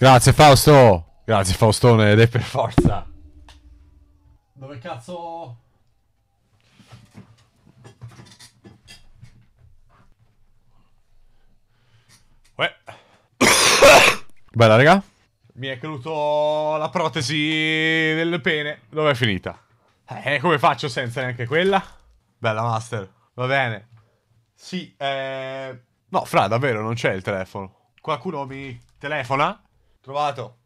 Grazie Fausto! Grazie Faustone, ed è per forza! Dove cazzo... Uè. Bella raga. Mi è caduto la protesi del pene. Dov'è finita? Eh, come faccio senza neanche quella? Bella master. Va bene. Sì, eh... No, fra, davvero, non c'è il telefono. Qualcuno mi telefona? Trovato.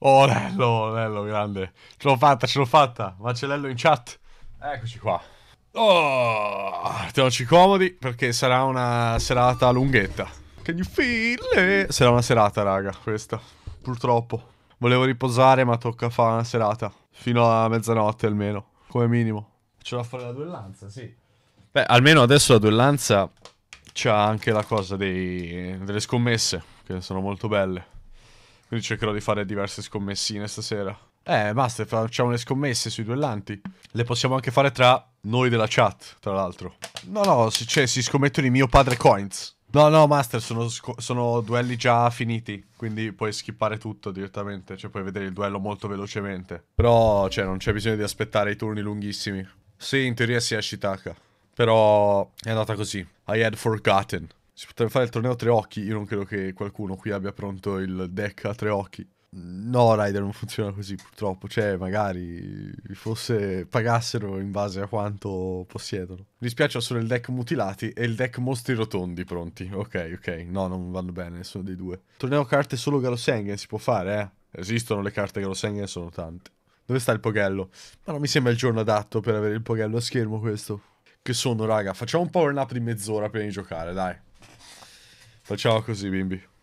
Oh, Lello, Lello, grande. Ce l'ho fatta, ce l'ho fatta. Marcellello in chat. Eccoci qua. Oh, teniamoci comodi perché sarà una serata lunghetta. Can you feel it? Sarà una serata, raga, questa. Purtroppo. Volevo riposare, ma tocca fare una serata. Fino a mezzanotte almeno, come minimo. Ce l'ho a fare la duellanza, sì. Beh, almeno adesso la duellanza c'ha anche la cosa dei... delle scommesse che sono molto belle. Quindi cercherò di fare diverse scommessine stasera. Eh, basta, facciamo le scommesse sui duellanti. Le possiamo anche fare tra noi della chat, tra l'altro. No, no, si, cioè, si scommettono i mio padre coins. No, no, Master, sono, sono, duelli già finiti, quindi puoi skippare tutto direttamente, cioè puoi vedere il duello molto velocemente. Però, cioè, non c'è bisogno di aspettare i turni lunghissimi. Sì, in teoria si è Shitaka, però è andata così. I had forgotten. Si potrebbe fare il torneo a tre occhi. Io non credo che qualcuno qui abbia pronto il deck a tre occhi. No, Rider non funziona così purtroppo, cioè magari eh, forse pagassero in base a quanto possiedono. Mi spiace solo il deck mutilati e il deck mostri rotondi pronti. Ok, ok, no, non vanno bene nessuno dei due. Torneo carte solo Galosengen si può fare, eh? Esistono le carte Galosengen, sono tante. Dove sta il poghello? Ma non mi sembra il giorno adatto per avere il poghello a schermo questo. Che sono, raga? Facciamo un power nap di mezz'ora prima di giocare, dai. Facciamo così, bimbi.